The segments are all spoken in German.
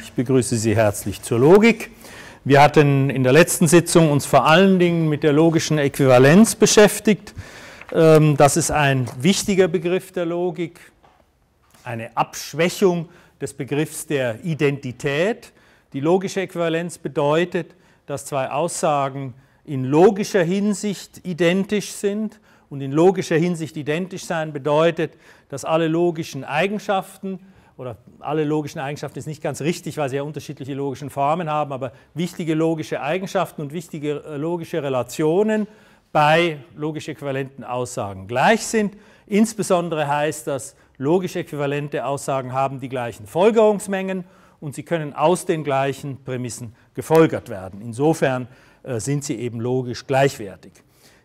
Ich begrüße Sie herzlich zur Logik. Wir hatten in der letzten Sitzung uns vor allen Dingen mit der logischen Äquivalenz beschäftigt. Ähm, das ist ein wichtiger Begriff der Logik, eine Abschwächung des Begriffs der Identität. Die logische Äquivalenz bedeutet, dass zwei Aussagen in logischer Hinsicht identisch sind und in logischer Hinsicht identisch sein bedeutet, dass alle logischen Eigenschaften oder alle logischen Eigenschaften ist nicht ganz richtig, weil sie ja unterschiedliche logischen Formen haben, aber wichtige logische Eigenschaften und wichtige äh, logische Relationen bei logisch äquivalenten Aussagen gleich sind. Insbesondere heißt das, logisch äquivalente Aussagen haben die gleichen Folgerungsmengen und sie können aus den gleichen Prämissen gefolgert werden. Insofern äh, sind sie eben logisch gleichwertig.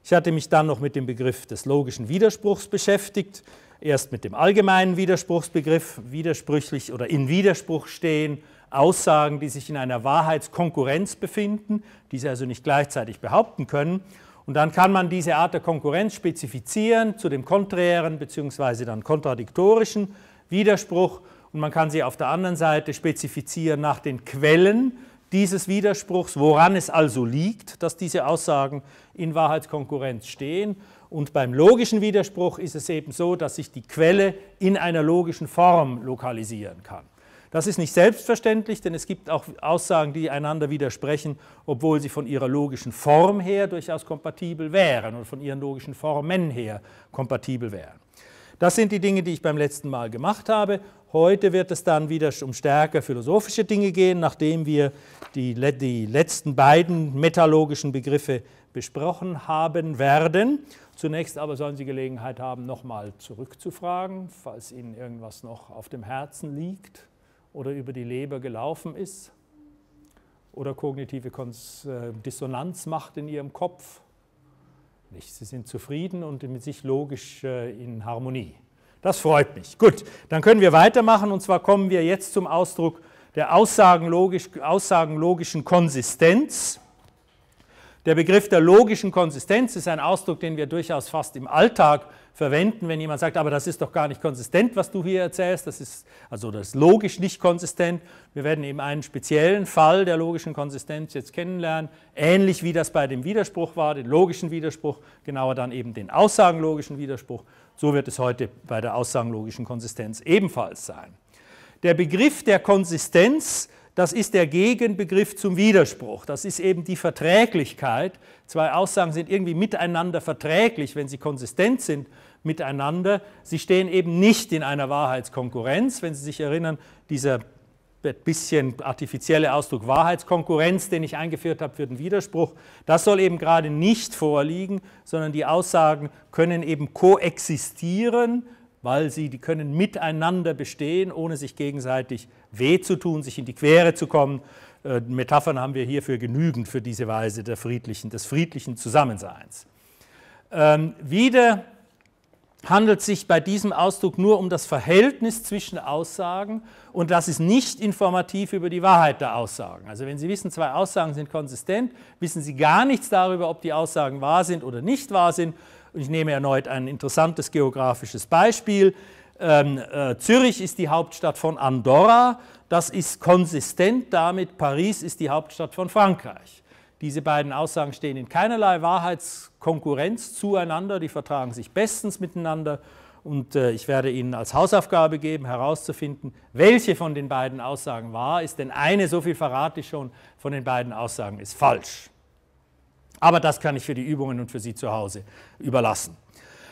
Ich hatte mich dann noch mit dem Begriff des logischen Widerspruchs beschäftigt, erst mit dem allgemeinen Widerspruchsbegriff, widersprüchlich oder in Widerspruch stehen, Aussagen, die sich in einer Wahrheitskonkurrenz befinden, die sie also nicht gleichzeitig behaupten können. Und dann kann man diese Art der Konkurrenz spezifizieren zu dem konträren bzw. dann kontradiktorischen Widerspruch und man kann sie auf der anderen Seite spezifizieren nach den Quellen dieses Widerspruchs, woran es also liegt, dass diese Aussagen in Wahrheitskonkurrenz stehen. Und beim logischen Widerspruch ist es eben so, dass sich die Quelle in einer logischen Form lokalisieren kann. Das ist nicht selbstverständlich, denn es gibt auch Aussagen, die einander widersprechen, obwohl sie von ihrer logischen Form her durchaus kompatibel wären und von ihren logischen Formen her kompatibel wären. Das sind die Dinge, die ich beim letzten Mal gemacht habe. Heute wird es dann wieder um stärker philosophische Dinge gehen, nachdem wir die, die letzten beiden metallogischen Begriffe besprochen haben werden. Zunächst aber sollen Sie Gelegenheit haben, nochmal zurückzufragen, falls Ihnen irgendwas noch auf dem Herzen liegt oder über die Leber gelaufen ist oder kognitive äh, Dissonanz macht in Ihrem Kopf. Nicht. Sie sind zufrieden und mit sich logisch äh, in Harmonie. Das freut mich. Gut, dann können wir weitermachen und zwar kommen wir jetzt zum Ausdruck der aussagenlogisch, aussagenlogischen Konsistenz. Der Begriff der logischen Konsistenz ist ein Ausdruck, den wir durchaus fast im Alltag verwenden, wenn jemand sagt, aber das ist doch gar nicht konsistent, was du hier erzählst, das ist also das ist logisch nicht konsistent. Wir werden eben einen speziellen Fall der logischen Konsistenz jetzt kennenlernen, ähnlich wie das bei dem Widerspruch war, den logischen Widerspruch, genauer dann eben den aussagenlogischen Widerspruch. So wird es heute bei der aussagenlogischen Konsistenz ebenfalls sein. Der Begriff der Konsistenz, das ist der Gegenbegriff zum Widerspruch. Das ist eben die Verträglichkeit. Zwei Aussagen sind irgendwie miteinander verträglich, wenn sie konsistent sind miteinander. Sie stehen eben nicht in einer Wahrheitskonkurrenz. Wenn Sie sich erinnern, dieser bisschen artifizielle Ausdruck Wahrheitskonkurrenz, den ich eingeführt habe für den Widerspruch, das soll eben gerade nicht vorliegen, sondern die Aussagen können eben koexistieren, weil sie die können miteinander bestehen, ohne sich gegenseitig weh zu tun, sich in die Quere zu kommen. Äh, Metaphern haben wir hierfür genügend für diese Weise friedlichen, des friedlichen Zusammenseins. Ähm, wieder handelt sich bei diesem Ausdruck nur um das Verhältnis zwischen Aussagen und das ist nicht informativ über die Wahrheit der Aussagen. Also wenn Sie wissen, zwei Aussagen sind konsistent, wissen Sie gar nichts darüber, ob die Aussagen wahr sind oder nicht wahr sind. Und ich nehme erneut ein interessantes geografisches Beispiel. Ähm, äh, Zürich ist die Hauptstadt von Andorra. Das ist konsistent damit, Paris ist die Hauptstadt von Frankreich. Diese beiden Aussagen stehen in keinerlei Wahrheitskonkurrenz zueinander, die vertragen sich bestens miteinander und äh, ich werde Ihnen als Hausaufgabe geben, herauszufinden, welche von den beiden Aussagen wahr ist, denn eine, so viel verrate ich schon, von den beiden Aussagen ist falsch. Aber das kann ich für die Übungen und für Sie zu Hause überlassen.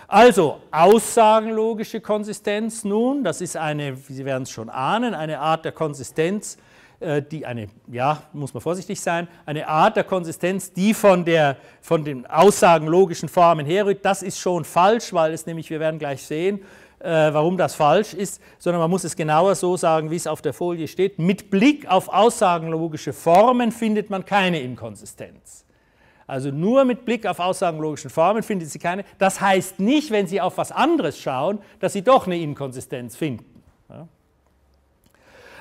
Also aussagenlogische Konsistenz nun, das ist eine, Sie werden es schon ahnen, eine Art der Konsistenz, äh, die eine, ja, muss man vorsichtig sein, eine Art der Konsistenz, die von, der, von den Aussagen logischen Formen herrührt, das ist schon falsch, weil es nämlich, wir werden gleich sehen, äh, warum das falsch ist, sondern man muss es genauer so sagen, wie es auf der Folie steht. Mit Blick auf aussagenlogische Formen findet man keine Inkonsistenz. Also nur mit Blick auf aussagenlogische Formen findet sie keine. Das heißt nicht, wenn Sie auf was anderes schauen, dass Sie doch eine Inkonsistenz finden.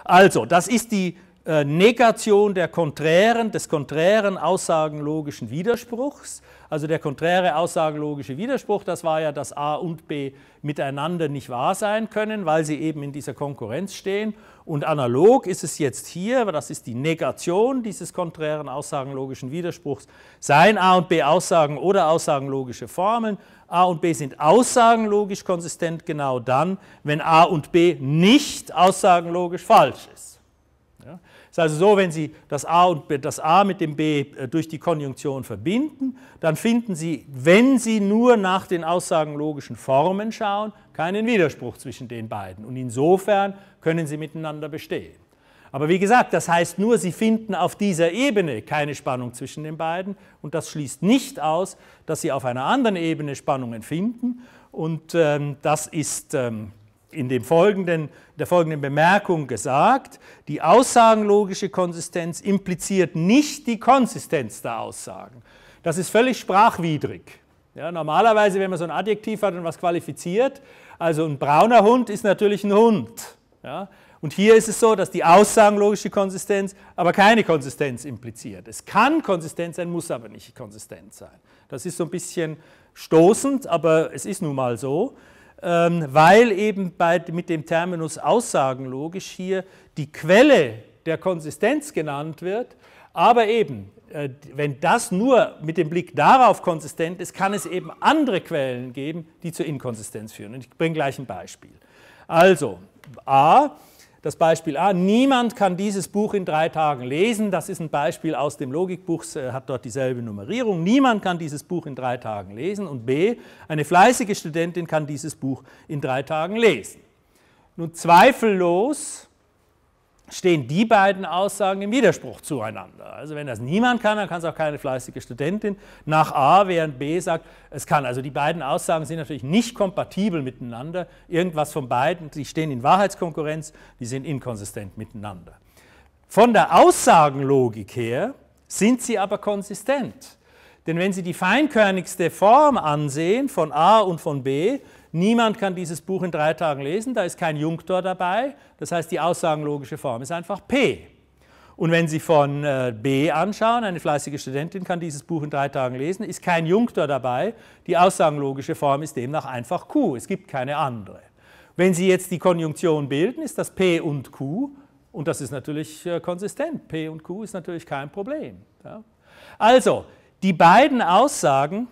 Also, das ist die äh, Negation der konträren, des konträren aussagenlogischen Widerspruchs. Also der konträre aussagenlogische Widerspruch, das war ja, dass A und B miteinander nicht wahr sein können, weil sie eben in dieser Konkurrenz stehen. Und analog ist es jetzt hier, aber das ist die Negation dieses konträren aussagenlogischen Widerspruchs. Seien A und B Aussagen oder aussagenlogische Formeln. A und B sind aussagenlogisch konsistent genau dann, wenn A und B nicht aussagenlogisch falsch ist ist also so, wenn Sie das A, und, das A mit dem B äh, durch die Konjunktion verbinden, dann finden Sie, wenn Sie nur nach den aussagenlogischen Formen schauen, keinen Widerspruch zwischen den beiden. Und insofern können sie miteinander bestehen. Aber wie gesagt, das heißt nur, Sie finden auf dieser Ebene keine Spannung zwischen den beiden und das schließt nicht aus, dass Sie auf einer anderen Ebene Spannungen finden und ähm, das ist ähm, in, dem folgenden, der folgenden Bemerkung gesagt, die aussagenlogische Konsistenz impliziert nicht die Konsistenz der Aussagen. Das ist völlig sprachwidrig. Ja, normalerweise, wenn man so ein Adjektiv hat und was qualifiziert, also ein brauner Hund ist natürlich ein Hund. Ja? Und hier ist es so, dass die aussagenlogische Konsistenz aber keine Konsistenz impliziert. Es kann konsistent sein, muss aber nicht konsistent sein. Das ist so ein bisschen stoßend, aber es ist nun mal so. Ähm, weil eben bei, mit dem Terminus aussagenlogisch hier die Quelle der Konsistenz genannt wird. Aber eben, äh, wenn das nur mit dem Blick darauf konsistent ist, kann es eben andere Quellen geben, die zur Inkonsistenz führen. Und ich bringe gleich ein Beispiel. Also, a, das Beispiel A, niemand kann dieses Buch in drei Tagen lesen. Das ist ein Beispiel aus dem Logikbuch, äh, hat dort dieselbe Nummerierung. Niemand kann dieses Buch in drei Tagen lesen. Und B, eine fleißige Studentin kann dieses Buch in drei Tagen lesen. Nun zweifellos stehen die beiden Aussagen im Widerspruch zueinander. Also wenn das niemand kann, dann kann es auch keine fleißige Studentin nach A, während B sagt, es kann. Also die beiden Aussagen sind natürlich nicht kompatibel miteinander. Irgendwas von beiden, die stehen in Wahrheitskonkurrenz, die sind inkonsistent miteinander. Von der Aussagenlogik her sind sie aber konsistent. Denn wenn Sie die feinkörnigste Form ansehen von A und von B, Niemand kann dieses Buch in drei Tagen lesen, da ist kein Junktor dabei. Das heißt, die aussagenlogische Form ist einfach P. Und wenn Sie von äh, B anschauen, eine fleißige Studentin kann dieses Buch in drei Tagen lesen, ist kein Junktor dabei. Die aussagenlogische Form ist demnach einfach Q. Es gibt keine andere. Wenn Sie jetzt die Konjunktion bilden, ist das P und Q. Und das ist natürlich äh, konsistent. P und Q ist natürlich kein Problem. Also, die beiden Aussagen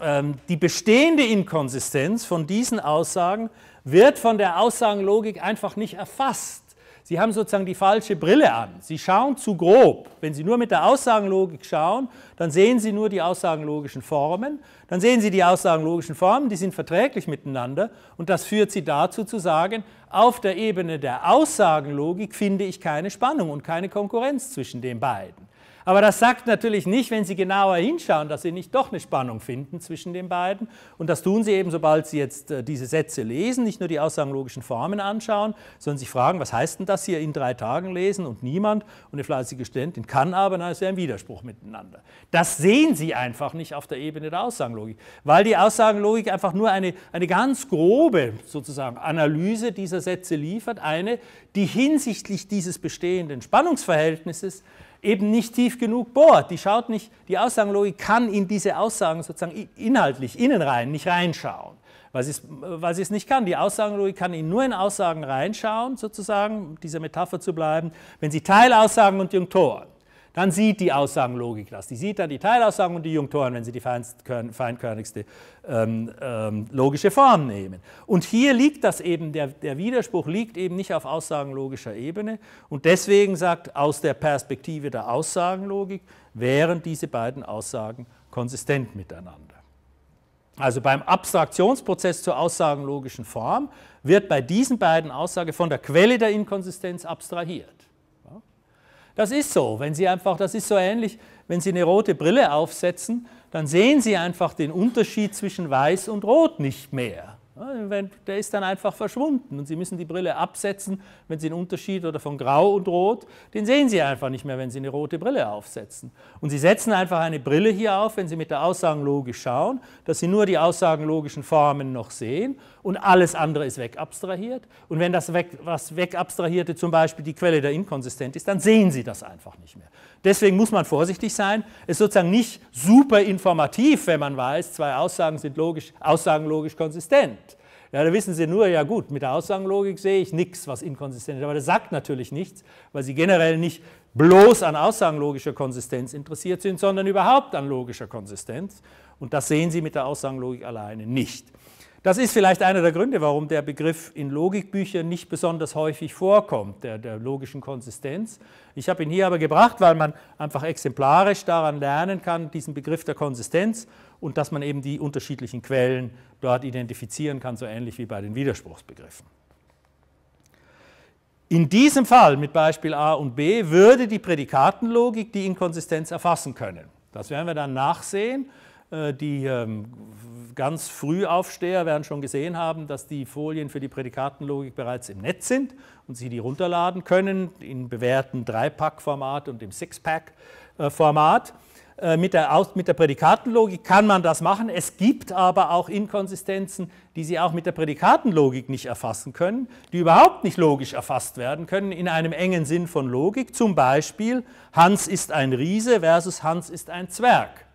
ähm, die bestehende Inkonsistenz von diesen Aussagen wird von der Aussagenlogik einfach nicht erfasst. Sie haben sozusagen die falsche Brille an. Sie schauen zu grob. Wenn Sie nur mit der Aussagenlogik schauen, dann sehen Sie nur die aussagenlogischen Formen. Dann sehen Sie die aussagenlogischen Formen, die sind verträglich miteinander. Und das führt Sie dazu zu sagen, auf der Ebene der Aussagenlogik finde ich keine Spannung und keine Konkurrenz zwischen den beiden. Aber das sagt natürlich nicht, wenn Sie genauer hinschauen, dass Sie nicht doch eine Spannung finden zwischen den beiden. Und das tun Sie eben, sobald Sie jetzt äh, diese Sätze lesen, nicht nur die aussagenlogischen Formen anschauen, sondern sich fragen, was heißt denn das hier in drei Tagen lesen und niemand und eine fleißige Studentin kann aber, dann ist ja ein Widerspruch miteinander. Das sehen Sie einfach nicht auf der Ebene der Aussagenlogik, weil die Aussagenlogik einfach nur eine, eine ganz grobe sozusagen Analyse dieser Sätze liefert, eine, die hinsichtlich dieses bestehenden Spannungsverhältnisses eben nicht tief genug bohrt. Die schaut nicht, die Aussagenlogik kann in diese Aussagen sozusagen inhaltlich innen rein, nicht reinschauen. Was es, was es nicht kann, die Aussagenlogik kann in nur in Aussagen reinschauen, sozusagen, um dieser Metapher zu bleiben, wenn sie Teilaussagen und Junktoren dann sieht die Aussagenlogik das. Die sieht dann die Teilaussagen und die Junktoren, wenn sie die feinkörnigste ähm, ähm, logische Form nehmen. Und hier liegt das eben, der, der Widerspruch liegt eben nicht auf aussagenlogischer Ebene. Und deswegen sagt, aus der Perspektive der Aussagenlogik wären diese beiden Aussagen konsistent miteinander. Also beim Abstraktionsprozess zur aussagenlogischen Form wird bei diesen beiden Aussagen von der Quelle der Inkonsistenz abstrahiert. Das ist so. Wenn Sie einfach, das ist so ähnlich, wenn Sie eine rote Brille aufsetzen, dann sehen Sie einfach den Unterschied zwischen Weiß und Rot nicht mehr. Ah, der ist dann einfach verschwunden und Sie müssen die Brille absetzen, wenn Sie einen Unterschied oder von Grau und Rot, den sehen Sie einfach nicht mehr, wenn Sie eine rote Brille aufsetzen. Und Sie setzen einfach eine Brille hier auf, wenn Sie mit der Aussagenlogik schauen, dass Sie nur die aussagenlogischen Formen noch sehen und alles andere ist wegabstrahiert. Und wenn das weg, was wegabstrahierte zum Beispiel die Quelle der Inkonsistent ist, dann sehen Sie das einfach nicht mehr. Deswegen muss man vorsichtig sein. Es ist sozusagen nicht super informativ, wenn man weiß, zwei Aussagen sind logisch, aussagenlogisch konsistent. Ja, da wissen Sie nur, ja gut, mit der Aussagenlogik sehe ich nichts, was inkonsistent ist. Aber das sagt natürlich nichts, weil Sie generell nicht bloß an aussagenlogischer Konsistenz interessiert sind, sondern überhaupt an logischer Konsistenz. Und das sehen Sie mit der Aussagenlogik alleine nicht. Das ist vielleicht einer der Gründe, warum der Begriff in Logikbüchern nicht besonders häufig vorkommt, der, der logischen Konsistenz. Ich habe ihn hier aber gebracht, weil man einfach exemplarisch daran lernen kann, diesen Begriff der Konsistenz und dass man eben die unterschiedlichen Quellen dort identifizieren kann, so ähnlich wie bei den Widerspruchsbegriffen. In diesem Fall mit Beispiel A und B würde die Prädikatenlogik die Inkonsistenz erfassen können. Das werden wir dann nachsehen. Äh, die ähm, ganz Frühaufsteher werden schon gesehen haben, dass die Folien für die Prädikatenlogik bereits im Netz sind und Sie die runterladen können in bewährten Dreipack-Format und im Sixpack-Format. Äh, äh, mit der, mit der Prädikatenlogik kann man das machen. Es gibt aber auch Inkonsistenzen, die Sie auch mit der Prädikatenlogik nicht erfassen können, die überhaupt nicht logisch erfasst werden können in einem engen Sinn von Logik. Zum Beispiel Hans ist ein Riese versus Hans ist ein Zwerg.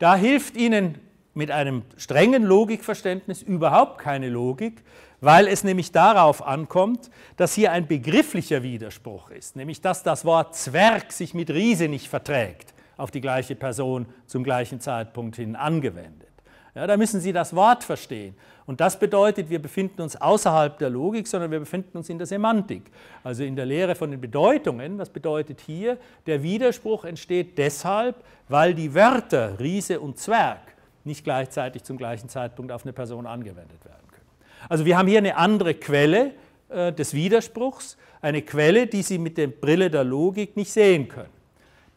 Da hilft Ihnen mit einem strengen Logikverständnis überhaupt keine Logik, weil es nämlich darauf ankommt, dass hier ein begrifflicher Widerspruch ist, nämlich dass das Wort Zwerg sich mit Riese nicht verträgt auf die gleiche Person zum gleichen Zeitpunkt hin angewendet. Ja, da müssen Sie das Wort verstehen. Und das bedeutet, wir befinden uns außerhalb der Logik, sondern wir befinden uns in der Semantik, also in der Lehre von den Bedeutungen. Was bedeutet hier? Der Widerspruch entsteht deshalb, weil die Wörter Riese und Zwerg nicht gleichzeitig zum gleichen Zeitpunkt auf eine Person angewendet werden können. Also wir haben hier eine andere Quelle äh, des Widerspruchs, eine Quelle, die Sie mit der Brille der Logik nicht sehen können.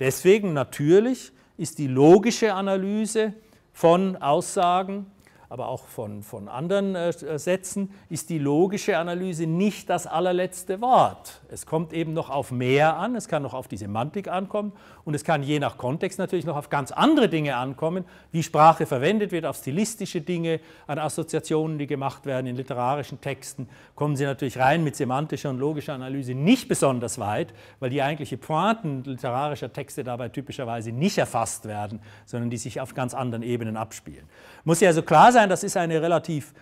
Deswegen natürlich ist die logische Analyse von Aussagen aber auch von, von anderen äh, äh, Sätzen, ist die logische Analyse nicht das allerletzte Wort. Es kommt eben noch auf mehr an, es kann noch auf die Semantik ankommen und es kann je nach Kontext natürlich noch auf ganz andere Dinge ankommen, wie Sprache verwendet wird, auf stilistische Dinge, an Assoziationen, die gemacht werden in literarischen Texten, kommen Sie natürlich rein mit semantischer und logischer Analyse nicht besonders weit, weil die eigentliche Pointen literarischer Texte dabei typischerweise nicht erfasst werden, sondern die sich auf ganz anderen Ebenen abspielen. Muss ja also klar sein, sein, das ist eine relativ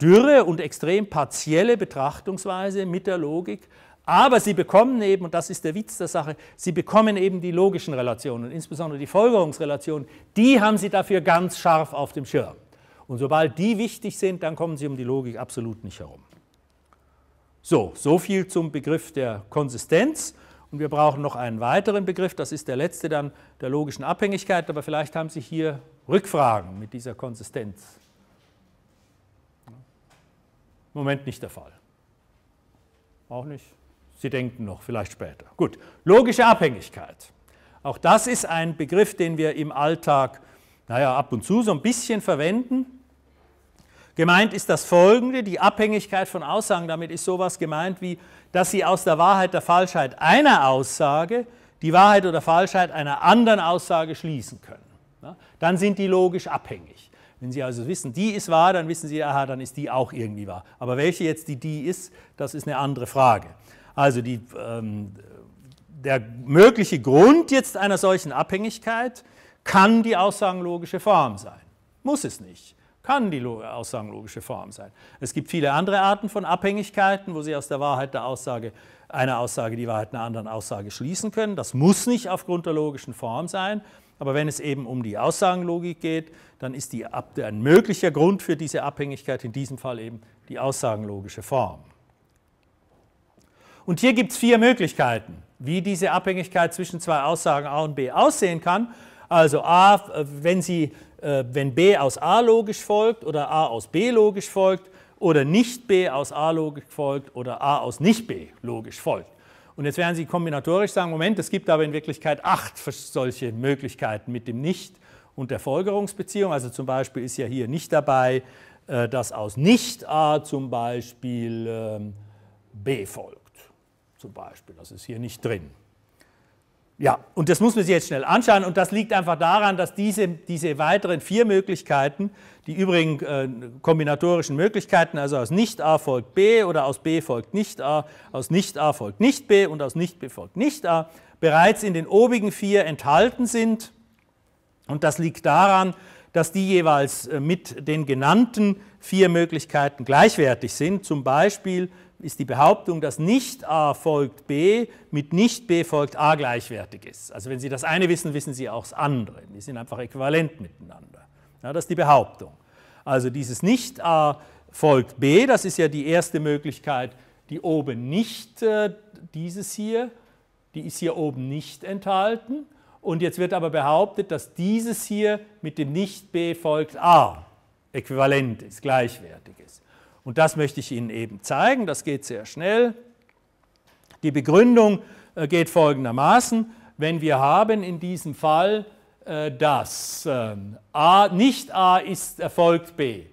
dürre und extrem partielle Betrachtungsweise mit der Logik, aber sie bekommen eben, und das ist der Witz der Sache, sie bekommen eben die logischen Relationen, insbesondere die Folgerungsrelationen, die haben sie dafür ganz scharf auf dem Schirm. Und sobald die wichtig sind, dann kommen sie um die Logik absolut nicht herum. So, so viel zum Begriff der Konsistenz. Und wir brauchen noch einen weiteren Begriff, das ist der letzte dann der logischen Abhängigkeit, aber vielleicht haben Sie hier Rückfragen mit dieser Konsistenz im Moment nicht der Fall. Auch nicht. Sie denken noch, vielleicht später. Gut, logische Abhängigkeit. Auch das ist ein Begriff, den wir im Alltag, naja, ab und zu so ein bisschen verwenden. Gemeint ist das Folgende, die Abhängigkeit von Aussagen. Damit ist sowas gemeint wie, dass sie aus der Wahrheit der Falschheit einer Aussage die Wahrheit oder Falschheit einer anderen Aussage schließen können. Dann sind die logisch abhängig. Wenn Sie also wissen, die ist wahr, dann wissen Sie, aha, dann ist die auch irgendwie wahr. Aber welche jetzt die die ist, das ist eine andere Frage. Also die, ähm, der mögliche Grund jetzt einer solchen Abhängigkeit kann die aussagenlogische Form sein. Muss es nicht. Kann die aussagenlogische Form sein. Es gibt viele andere Arten von Abhängigkeiten, wo Sie aus der Wahrheit der Aussage einer Aussage die Wahrheit einer anderen Aussage schließen können. Das muss nicht aufgrund der logischen Form sein. Aber wenn es eben um die Aussagenlogik geht, dann ist die, ein möglicher Grund für diese Abhängigkeit in diesem Fall eben die aussagenlogische Form. Und hier gibt es vier Möglichkeiten, wie diese Abhängigkeit zwischen zwei Aussagen A und B aussehen kann. Also A, wenn, sie, äh, wenn B aus A logisch folgt oder A aus B logisch folgt oder nicht B aus A logisch folgt oder A aus nicht B logisch folgt. Und jetzt werden Sie kombinatorisch sagen, Moment, es gibt aber in Wirklichkeit acht solche Möglichkeiten mit dem Nicht und der Folgerungsbeziehung. Also zum Beispiel ist ja hier nicht dabei, äh, dass aus Nicht-A zum Beispiel ähm, B folgt. Zum Beispiel, das ist hier nicht drin. Ja, und das muss man sich jetzt schnell anschauen. Und das liegt einfach daran, dass diese, diese weiteren vier Möglichkeiten, die übrigen äh, kombinatorischen Möglichkeiten, also aus nicht A folgt B oder aus B folgt nicht A, aus nicht A folgt nicht B und aus nicht B folgt nicht A, bereits in den obigen vier enthalten sind. Und das liegt daran, dass die jeweils äh, mit den genannten vier Möglichkeiten gleichwertig sind. Zum Beispiel ist die Behauptung, dass nicht a folgt b mit nicht b folgt a gleichwertig ist. Also wenn Sie das eine wissen, wissen Sie auch das andere. Die sind einfach äquivalent miteinander. Ja, das ist die Behauptung. Also dieses nicht a folgt b, das ist ja die erste Möglichkeit, die oben nicht, äh, dieses hier, die ist hier oben nicht enthalten. Und jetzt wird aber behauptet, dass dieses hier mit dem nicht b folgt a äquivalent ist, gleichwertig ist. Und das möchte ich Ihnen eben zeigen, das geht sehr schnell. Die Begründung äh, geht folgendermaßen, wenn wir haben in diesem Fall, äh, dass ähm, A, nicht A ist, erfolgt B.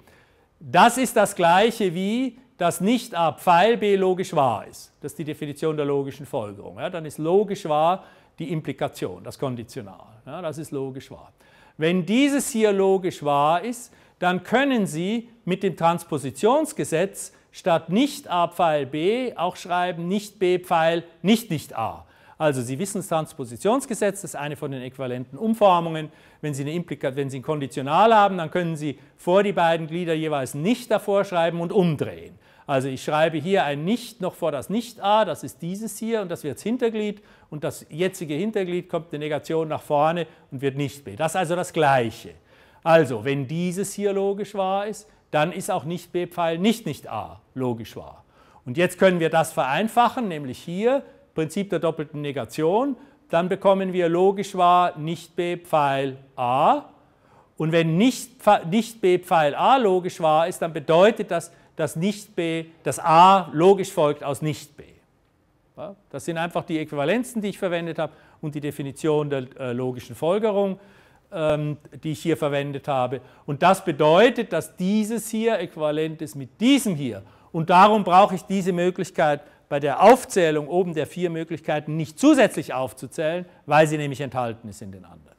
Das ist das gleiche wie, dass nicht A Pfeil B logisch wahr ist. Das ist die Definition der logischen Folgerung. Ja, dann ist logisch wahr die Implikation, das Konditional. Ja, das ist logisch wahr. Wenn dieses hier logisch wahr ist, dann können Sie mit dem Transpositionsgesetz statt nicht a Pfeil b auch schreiben nicht b Pfeil nicht nicht a. Also Sie wissen das Transpositionsgesetz, das ist eine von den äquivalenten Umformungen. Wenn Sie, eine wenn Sie ein Konditional haben, dann können Sie vor die beiden Glieder jeweils nicht davor schreiben und umdrehen. Also ich schreibe hier ein Nicht noch vor das Nicht-A, das ist dieses hier und das wird das Hinterglied und das jetzige Hinterglied kommt eine Negation nach vorne und wird nicht B. Das ist also das Gleiche. Also, wenn dieses hier logisch wahr ist, dann ist auch nicht B-Pfeil nicht nicht A logisch wahr. Und jetzt können wir das vereinfachen, nämlich hier, Prinzip der doppelten Negation, dann bekommen wir logisch wahr nicht B-Pfeil A. Und wenn nicht, nicht B-Pfeil A logisch wahr ist, dann bedeutet das, dass nicht B, das A logisch folgt aus nicht B. Das sind einfach die Äquivalenzen, die ich verwendet habe und die Definition der äh, logischen Folgerung. Ähm, die ich hier verwendet habe. Und das bedeutet, dass dieses hier äquivalent ist mit diesem hier. Und darum brauche ich diese Möglichkeit bei der Aufzählung oben der vier Möglichkeiten nicht zusätzlich aufzuzählen, weil sie nämlich enthalten ist in den anderen.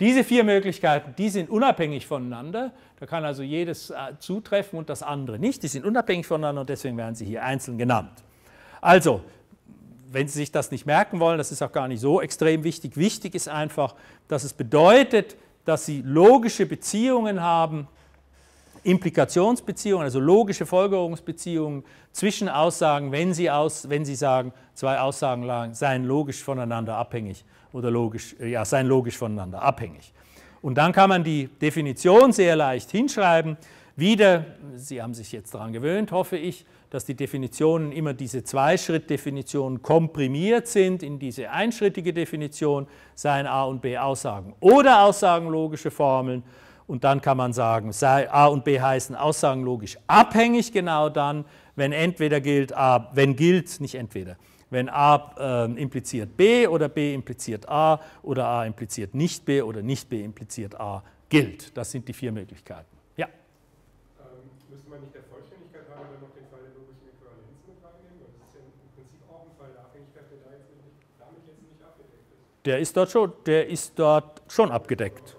Diese vier Möglichkeiten, die sind unabhängig voneinander. Da kann also jedes äh, zutreffen und das andere nicht. Die sind unabhängig voneinander und deswegen werden sie hier einzeln genannt. Also, wenn Sie sich das nicht merken wollen, das ist auch gar nicht so extrem wichtig. Wichtig ist einfach, dass es bedeutet, dass Sie logische Beziehungen haben, Implikationsbeziehungen, also logische Folgerungsbeziehungen zwischen Aussagen, wenn Sie, aus, wenn Sie sagen, zwei Aussagen seien logisch voneinander abhängig oder logisch, äh, ja, seien logisch voneinander abhängig. Und dann kann man die Definition sehr leicht hinschreiben. Wieder, Sie haben sich jetzt daran gewöhnt, hoffe ich, dass die Definitionen immer diese Zweischritt-Definitionen komprimiert sind in diese einschrittige Definition, seien A und B Aussagen oder aussagenlogische Formeln. Und dann kann man sagen, A und B heißen aussagenlogisch abhängig genau dann, wenn entweder gilt A, wenn gilt, nicht entweder, wenn A äh, impliziert B oder B impliziert A oder A impliziert nicht B oder nicht B impliziert A gilt. Das sind die vier Möglichkeiten man nicht der Vollständigkeit haben, aber noch den Fall der logischen Äquivalenz mit reinnehmen? Weil das ist ja im Prinzip auch ein Fall der Abhängigkeit, der da jetzt nicht, damit jetzt nicht abgedeckt ist. Der ist dort schon, der ist dort schon abgedeckt.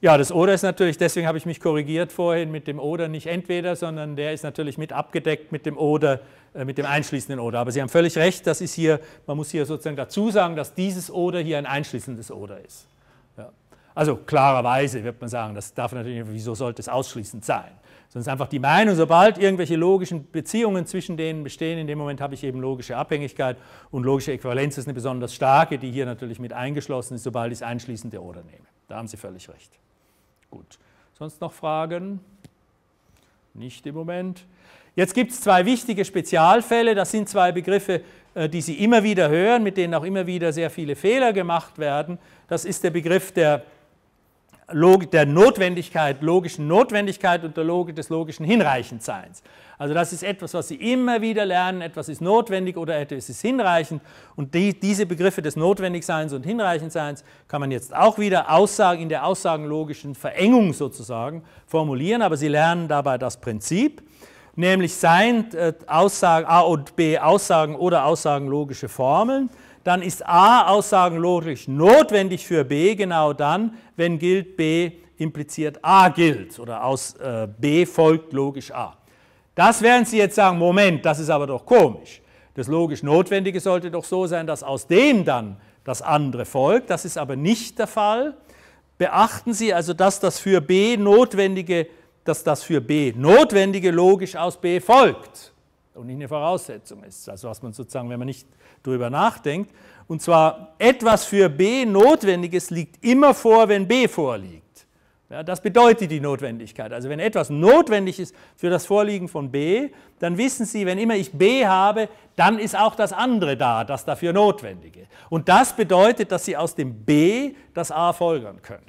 ja, das Oder ist natürlich, deswegen habe ich mich korrigiert vorhin mit dem Oder, nicht entweder, sondern der ist natürlich mit abgedeckt mit dem Oder, äh, mit dem einschließenden Oder. Aber Sie haben völlig recht, das ist hier, man muss hier sozusagen dazu sagen, dass dieses Oder hier ein einschließendes Oder ist. Ja. Also klarerweise wird man sagen, das darf natürlich, wieso sollte es ausschließend sein? sondern es ist einfach die Meinung, sobald irgendwelche logischen Beziehungen zwischen denen bestehen, in dem Moment habe ich eben logische Abhängigkeit und logische Äquivalenz ist eine besonders starke, die hier natürlich mit eingeschlossen ist, sobald ich das einschließende Oder nehme. Da haben Sie völlig recht. Gut. Sonst noch Fragen? Nicht im Moment. Jetzt gibt es zwei wichtige Spezialfälle. Das sind zwei Begriffe, äh, die Sie immer wieder hören, mit denen auch immer wieder sehr viele Fehler gemacht werden. Das ist der Begriff der Logik, der Notwendigkeit, logischen Notwendigkeit und der Logik des logischen Hinreichendseins. Also das ist etwas, was Sie immer wieder lernen, etwas ist notwendig oder etwas ist hinreichend. Und die, diese Begriffe des Notwendigseins und Hinreichendseins kann man jetzt auch wieder Aussagen, in der aussagenlogischen Verengung sozusagen formulieren, aber Sie lernen dabei das Prinzip, nämlich sein äh, Aussagen, A und B Aussagen oder aussagenlogische Formeln dann ist A aussagenlogisch notwendig für B genau dann, wenn gilt B impliziert A gilt oder aus äh, B folgt logisch A. Das werden Sie jetzt sagen, Moment, das ist aber doch komisch. Das logisch Notwendige sollte doch so sein, dass aus dem dann das andere folgt. Das ist aber nicht der Fall. Beachten Sie also, dass das für B notwendige, dass das für B notwendige logisch aus B folgt und nicht eine Voraussetzung ist. Also was man sozusagen, wenn man nicht drüber nachdenkt. Und zwar etwas für B Notwendiges liegt immer vor, wenn B vorliegt. Ja, das bedeutet die Notwendigkeit. Also wenn etwas notwendig ist für das Vorliegen von B, dann wissen Sie, wenn immer ich B habe, dann ist auch das andere da, das dafür Notwendige. Und das bedeutet, dass Sie aus dem B das A folgern können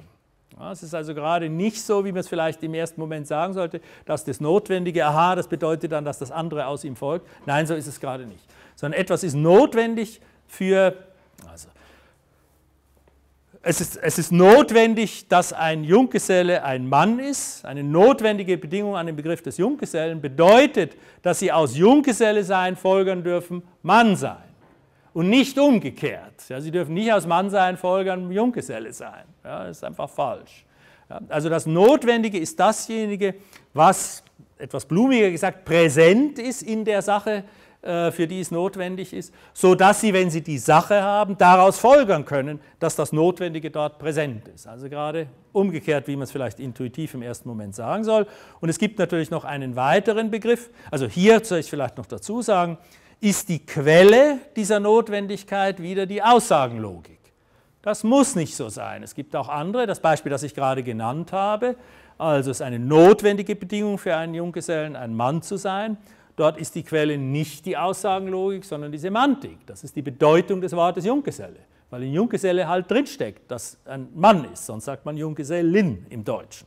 es ist also gerade nicht so, wie man es vielleicht im ersten Moment sagen sollte, dass das Notwendige, aha, das bedeutet dann, dass das andere aus ihm folgt. Nein, so ist es gerade nicht. Sondern etwas ist notwendig für, also, es ist, es ist notwendig, dass ein Junggeselle ein Mann ist. Eine notwendige Bedingung an den Begriff des Junggesellen bedeutet, dass sie aus Junggeselle sein folgern dürfen, Mann sein und nicht umgekehrt. Ja, Sie dürfen nicht aus Mann sein, Folgern, Junggeselle sein. Ja, das ist einfach falsch. Ja, also das Notwendige ist dasjenige, was, etwas blumiger gesagt, präsent ist in der Sache, äh, für die es notwendig ist, sodass sie, wenn sie die Sache haben, daraus folgern können, dass das Notwendige dort präsent ist. Also gerade umgekehrt, wie man es vielleicht intuitiv im ersten Moment sagen soll. Und es gibt natürlich noch einen weiteren Begriff. Also hier soll ich vielleicht noch dazu sagen, ist die Quelle dieser Notwendigkeit wieder die Aussagenlogik. Das muss nicht so sein. Es gibt auch andere, das Beispiel, das ich gerade genannt habe, also es ist eine notwendige Bedingung für einen Junggesellen, ein Mann zu sein. Dort ist die Quelle nicht die Aussagenlogik, sondern die Semantik. Das ist die Bedeutung des Wortes Junggeselle, weil in Junggeselle halt drinsteckt, dass ein Mann ist, sonst sagt man Junggesellin im Deutschen.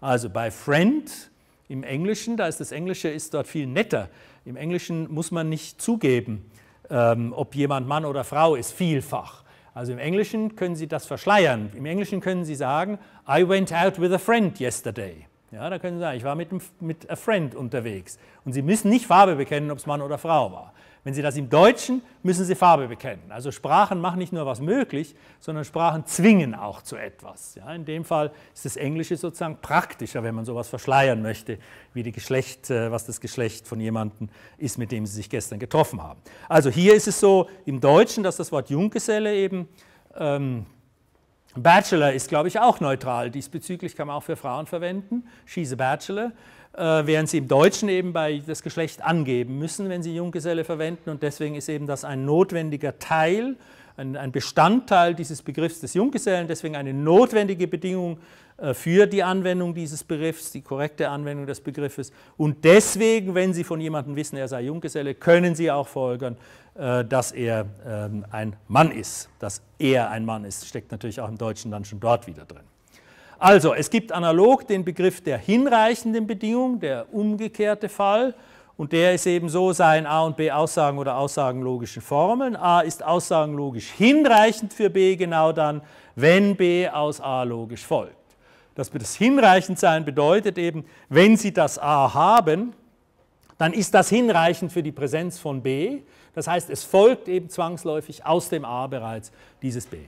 Also bei Friend im Englischen, da ist das Englische ist dort viel netter im Englischen muss man nicht zugeben, ähm, ob jemand Mann oder Frau ist, vielfach. Also im Englischen können Sie das verschleiern. Im Englischen können Sie sagen, I went out with a friend yesterday. Ja, da können Sie sagen, ich war mit, einem, mit a friend unterwegs. Und Sie müssen nicht Farbe bekennen, ob es Mann oder Frau war. Wenn Sie das im Deutschen, müssen Sie Farbe bekennen. Also Sprachen machen nicht nur was möglich, sondern Sprachen zwingen auch zu etwas. Ja, in dem Fall ist das Englische sozusagen praktischer, wenn man sowas verschleiern möchte, wie die Geschlecht, äh, was das Geschlecht von jemandem ist, mit dem Sie sich gestern getroffen haben. Also hier ist es so im Deutschen, dass das Wort Junggeselle eben ähm, Bachelor ist, glaube ich, auch neutral. Diesbezüglich kann man auch für Frauen verwenden. She's a Bachelor. Äh, während sie im Deutschen eben bei das Geschlecht angeben müssen, wenn sie Junggeselle verwenden. Und deswegen ist eben das ein notwendiger Teil, ein, ein Bestandteil dieses Begriffs des Junggesellen, deswegen eine notwendige Bedingung äh, für die Anwendung dieses Begriffs, die korrekte Anwendung des Begriffes. Und deswegen, wenn Sie von jemandem wissen, er sei Junggeselle, können Sie auch folgern, äh, dass er ähm, ein Mann ist. Dass er ein Mann ist, steckt natürlich auch im Deutschen dann schon dort wieder drin. Also, es gibt analog den Begriff der hinreichenden Bedingung, der umgekehrte Fall, und der ist eben so, seien A und B Aussagen oder aussagenlogischen Formeln. A ist aussagenlogisch hinreichend für B genau dann, wenn B aus A logisch folgt. Das hinreichend sein bedeutet eben, wenn Sie das A haben, dann ist das hinreichend für die Präsenz von B. Das heißt, es folgt eben zwangsläufig aus dem A bereits dieses B.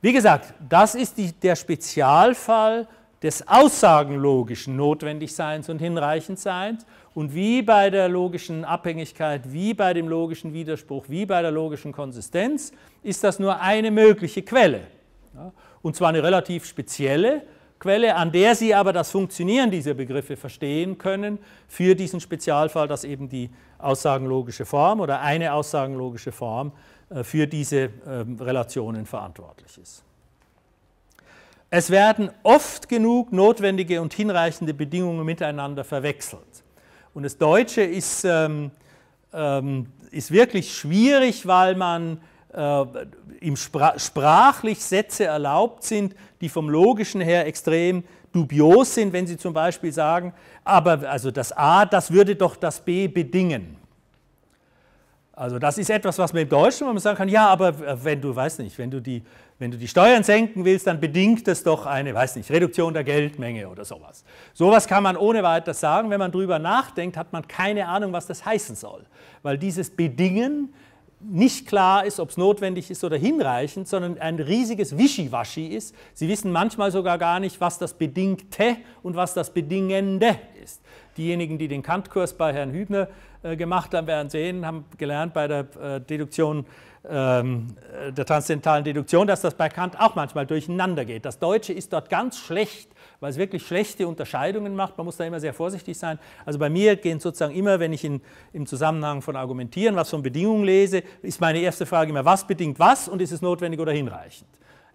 Wie gesagt, das ist die, der Spezialfall des aussagenlogischen Notwendigseins und Hinreichendseins. Und wie bei der logischen Abhängigkeit, wie bei dem logischen Widerspruch, wie bei der logischen Konsistenz, ist das nur eine mögliche Quelle. Und zwar eine relativ spezielle, Quelle, an der Sie aber das Funktionieren dieser Begriffe verstehen können, für diesen Spezialfall, dass eben die aussagenlogische Form oder eine aussagenlogische Form äh, für diese ähm, Relationen verantwortlich ist. Es werden oft genug notwendige und hinreichende Bedingungen miteinander verwechselt. Und das Deutsche ist, ähm, ähm, ist wirklich schwierig, weil man äh, im Spra sprachlich Sätze erlaubt sind, die vom Logischen her extrem dubios sind, wenn Sie zum Beispiel sagen, aber also das A, das würde doch das B bedingen. Also das ist etwas, was man im Deutschen, wo man sagen kann, ja, aber äh, wenn du, weiß nicht, wenn du die, wenn du die Steuern senken willst, dann bedingt das doch eine, weiß nicht, Reduktion der Geldmenge oder sowas. Sowas kann man ohne weiteres sagen. Wenn man darüber nachdenkt, hat man keine Ahnung, was das heißen soll. Weil dieses Bedingen nicht klar ist, ob es notwendig ist oder hinreichend, sondern ein riesiges Wischiwaschi ist. Sie wissen manchmal sogar gar nicht, was das Bedingte und was das Bedingende ist. Diejenigen, die den Kant-Kurs bei Herrn Hübner äh, gemacht haben, werden sehen, haben gelernt bei der äh, Deduktion, ähm, äh, der transzendentalen Deduktion, dass das bei Kant auch manchmal durcheinander geht. Das Deutsche ist dort ganz schlecht weil es wirklich schlechte Unterscheidungen macht. Man muss da immer sehr vorsichtig sein. Also bei mir gehen sozusagen immer, wenn ich in, im Zusammenhang von Argumentieren was von Bedingungen lese, ist meine erste Frage immer, was bedingt was und ist es notwendig oder hinreichend?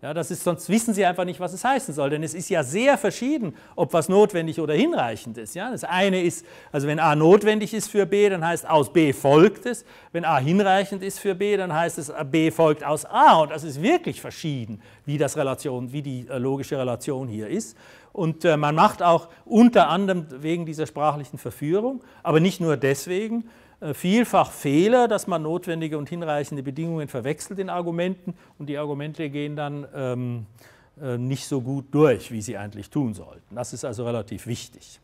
Ja, das ist, sonst wissen sie einfach nicht, was es heißen soll, denn es ist ja sehr verschieden, ob was notwendig oder hinreichend ist. Ja, das eine ist, also wenn A notwendig ist für B, dann heißt aus B folgt es. Wenn A hinreichend ist für B, dann heißt es B folgt aus A. Und das ist wirklich verschieden, wie, das Relation, wie die äh, logische Relation hier ist. Und äh, man macht auch unter anderem wegen dieser sprachlichen Verführung, aber nicht nur deswegen, äh, vielfach Fehler, dass man notwendige und hinreichende Bedingungen verwechselt in Argumenten und die Argumente gehen dann ähm, äh, nicht so gut durch, wie sie eigentlich tun sollten. Das ist also relativ wichtig.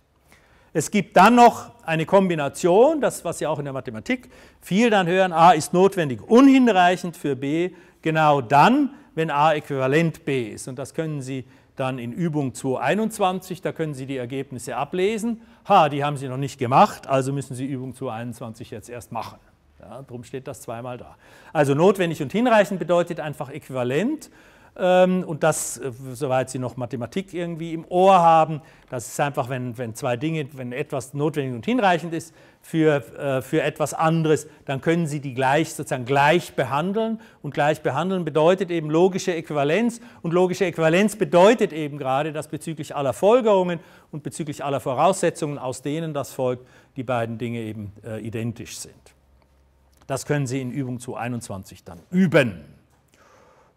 Es gibt dann noch eine Kombination, das was Sie auch in der Mathematik viel dann hören, a ist notwendig unhinreichend für b, genau dann, wenn a äquivalent b ist. Und das können Sie dann in Übung 221, da können Sie die Ergebnisse ablesen. Ha, die haben Sie noch nicht gemacht, also müssen Sie Übung 221 jetzt erst machen. Ja, drum steht das zweimal da. Also notwendig und hinreichend bedeutet einfach äquivalent. Ähm, und das, äh, soweit Sie noch Mathematik irgendwie im Ohr haben, das ist einfach, wenn, wenn zwei Dinge, wenn etwas notwendig und hinreichend ist für, äh, für etwas anderes, dann können Sie die gleich sozusagen gleich behandeln. Und gleich behandeln bedeutet eben logische Äquivalenz. Und logische Äquivalenz bedeutet eben gerade, dass bezüglich aller Folgerungen und bezüglich aller Voraussetzungen, aus denen das folgt, die beiden Dinge eben äh, identisch sind. Das können Sie in Übung zu 21 dann üben.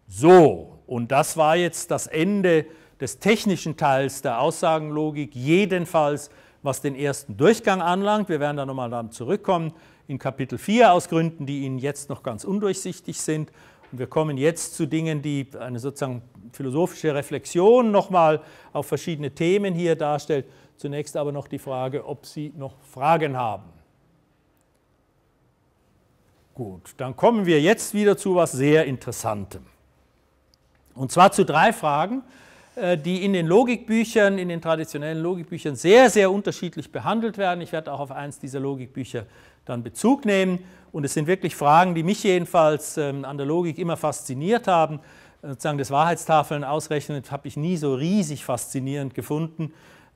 So, und das war jetzt das Ende des technischen Teils der Aussagenlogik, jedenfalls was den ersten Durchgang anlangt. Wir werden da nochmal dann zurückkommen in Kapitel 4 aus Gründen, die Ihnen jetzt noch ganz undurchsichtig sind. Und wir kommen jetzt zu Dingen, die eine sozusagen philosophische Reflexion nochmal auf verschiedene Themen hier darstellt. Zunächst aber noch die Frage, ob Sie noch Fragen haben. Gut, dann kommen wir jetzt wieder zu was sehr Interessantem. Und zwar zu drei Fragen, äh, die in den Logikbüchern, in den traditionellen Logikbüchern sehr, sehr unterschiedlich behandelt werden. Ich werde auch auf eins dieser Logikbücher dann Bezug nehmen. Und es sind wirklich Fragen, die mich jedenfalls ähm, an der Logik immer fasziniert haben. Sozusagen das Wahrheitstafeln ausrechnen habe ich nie so riesig faszinierend gefunden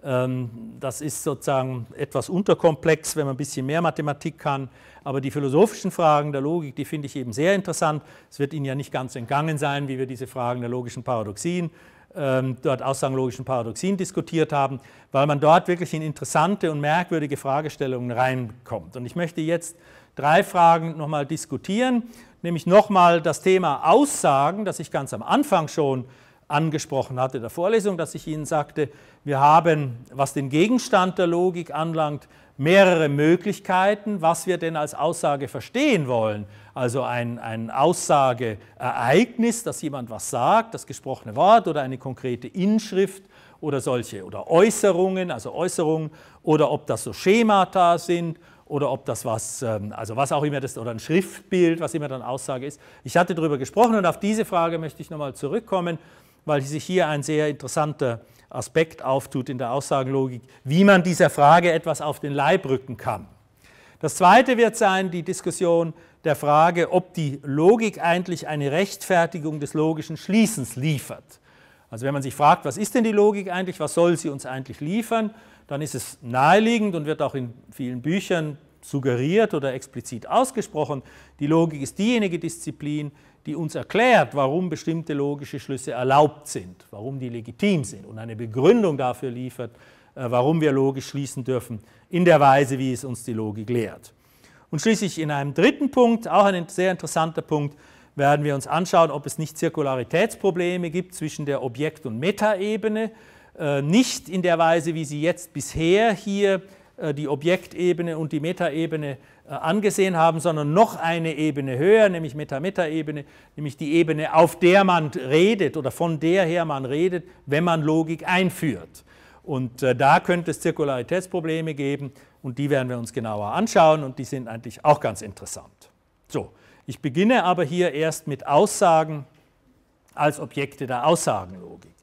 ähm, das ist sozusagen etwas unterkomplex, wenn man ein bisschen mehr Mathematik kann. Aber die philosophischen Fragen der Logik, die finde ich eben sehr interessant. Es wird Ihnen ja nicht ganz entgangen sein, wie wir diese Fragen der logischen Paradoxien, ähm, dort Aussagen logischen Paradoxien diskutiert haben, weil man dort wirklich in interessante und merkwürdige Fragestellungen reinkommt. Und ich möchte jetzt drei Fragen nochmal diskutieren, nämlich nochmal das Thema Aussagen, das ich ganz am Anfang schon äh, angesprochen hatte in der Vorlesung, dass ich Ihnen sagte, wir haben, was den Gegenstand der Logik anlangt, mehrere Möglichkeiten, was wir denn als Aussage verstehen wollen. Also ein, ein Aussageereignis, dass jemand was sagt, das gesprochene Wort oder eine konkrete Inschrift oder solche oder Äußerungen, also Äußerungen oder ob das so Schemata sind oder ob das was, ähm, also was auch immer das, oder ein Schriftbild, was immer dann Aussage ist. Ich hatte darüber gesprochen und auf diese Frage möchte ich nochmal zurückkommen weil sich hier ein sehr interessanter Aspekt auftut in der Aussagenlogik, wie man dieser Frage etwas auf den Leib rücken kann. Das zweite wird sein die Diskussion der Frage, ob die Logik eigentlich eine Rechtfertigung des logischen Schließens liefert. Also wenn man sich fragt, was ist denn die Logik eigentlich, was soll sie uns eigentlich liefern, dann ist es naheliegend und wird auch in vielen Büchern suggeriert oder explizit ausgesprochen, die Logik ist diejenige Disziplin, die uns erklärt, warum bestimmte logische Schlüsse erlaubt sind, warum die legitim sind und eine Begründung dafür liefert, äh, warum wir logisch schließen dürfen, in der Weise, wie es uns die Logik lehrt. Und schließlich in einem dritten Punkt, auch ein sehr interessanter Punkt, werden wir uns anschauen, ob es nicht Zirkularitätsprobleme gibt zwischen der Objekt- und Metaebene, äh, nicht in der Weise, wie sie jetzt bisher hier äh, die Objektebene und die Metaebene äh, angesehen haben, sondern noch eine Ebene höher, nämlich meta meta ebene nämlich die Ebene, auf der man redet oder von der her man redet, wenn man Logik einführt. Und äh, da könnte es Zirkularitätsprobleme geben und die werden wir uns genauer anschauen und die sind eigentlich auch ganz interessant. So, ich beginne aber hier erst mit Aussagen als Objekte der Aussagenlogik.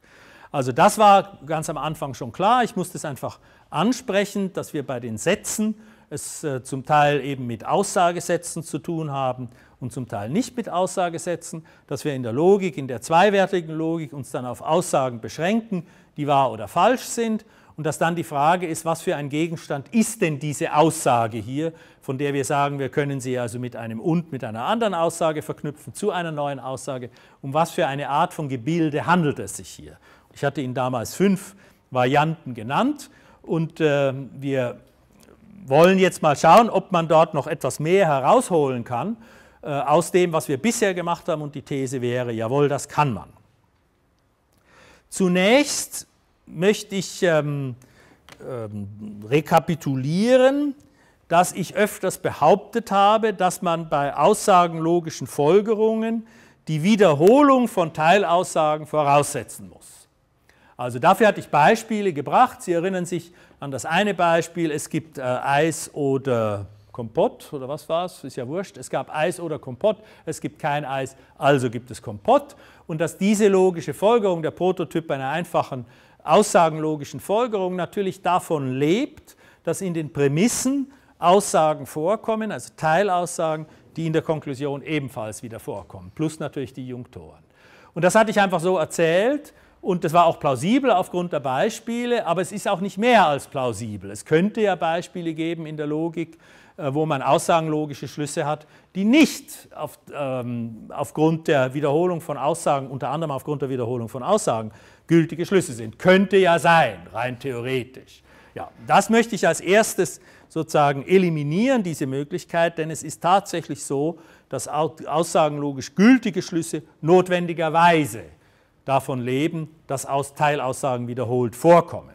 Also das war ganz am Anfang schon klar, ich muss das einfach ansprechen, dass wir bei den Sätzen es äh, zum Teil eben mit Aussagesätzen zu tun haben und zum Teil nicht mit Aussagesätzen, dass wir in der Logik, in der zweiwertigen Logik uns dann auf Aussagen beschränken, die wahr oder falsch sind und dass dann die Frage ist, was für ein Gegenstand ist denn diese Aussage hier, von der wir sagen, wir können sie also mit einem und mit einer anderen Aussage verknüpfen zu einer neuen Aussage. Um was für eine Art von Gebilde handelt es sich hier? Ich hatte Ihnen damals fünf Varianten genannt und äh, wir wollen jetzt mal schauen, ob man dort noch etwas mehr herausholen kann äh, aus dem, was wir bisher gemacht haben. Und die These wäre, jawohl, das kann man. Zunächst möchte ich ähm, ähm, rekapitulieren, dass ich öfters behauptet habe, dass man bei aussagenlogischen Folgerungen die Wiederholung von Teilaussagen voraussetzen muss. Also dafür hatte ich Beispiele gebracht. Sie erinnern sich an das eine Beispiel, es gibt äh, Eis oder Kompott oder was war es, ist ja wurscht, es gab Eis oder Kompott, es gibt kein Eis, also gibt es Kompott. Und dass diese logische Folgerung, der Prototyp einer einfachen aussagenlogischen Folgerung, natürlich davon lebt, dass in den Prämissen Aussagen vorkommen, also Teilaussagen, die in der Konklusion ebenfalls wieder vorkommen, plus natürlich die Junktoren. Und das hatte ich einfach so erzählt und das war auch plausibel aufgrund der Beispiele, aber es ist auch nicht mehr als plausibel. Es könnte ja Beispiele geben in der Logik, äh, wo man aussagenlogische Schlüsse hat, die nicht auf, ähm, aufgrund der Wiederholung von Aussagen, unter anderem aufgrund der Wiederholung von Aussagen, gültige Schlüsse sind. Könnte ja sein, rein theoretisch. Ja, das möchte ich als erstes sozusagen eliminieren, diese Möglichkeit, denn es ist tatsächlich so, dass aussagenlogisch gültige Schlüsse notwendigerweise davon leben, dass aus Teilaussagen wiederholt vorkommen.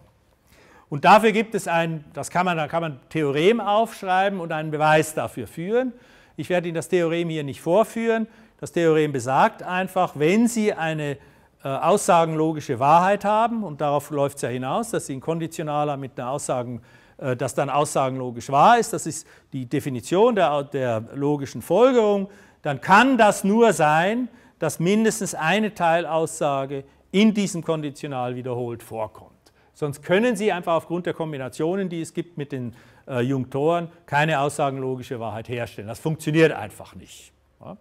Und dafür gibt es ein, das kann man, da kann man Theorem aufschreiben und einen Beweis dafür führen. Ich werde Ihnen das Theorem hier nicht vorführen. Das Theorem besagt einfach, wenn Sie eine äh, aussagenlogische Wahrheit haben, und darauf läuft es ja hinaus, dass Sie ein Konditionaler mit einer Aussagen, äh, das dann aussagenlogisch wahr ist, das ist die Definition der, der logischen Folgerung, dann kann das nur sein, dass mindestens eine Teilaussage in diesem Konditional wiederholt vorkommt. Sonst können Sie einfach aufgrund der Kombinationen, die es gibt mit den äh, Jungtoren, keine aussagenlogische Wahrheit herstellen. Das funktioniert einfach nicht. Ja?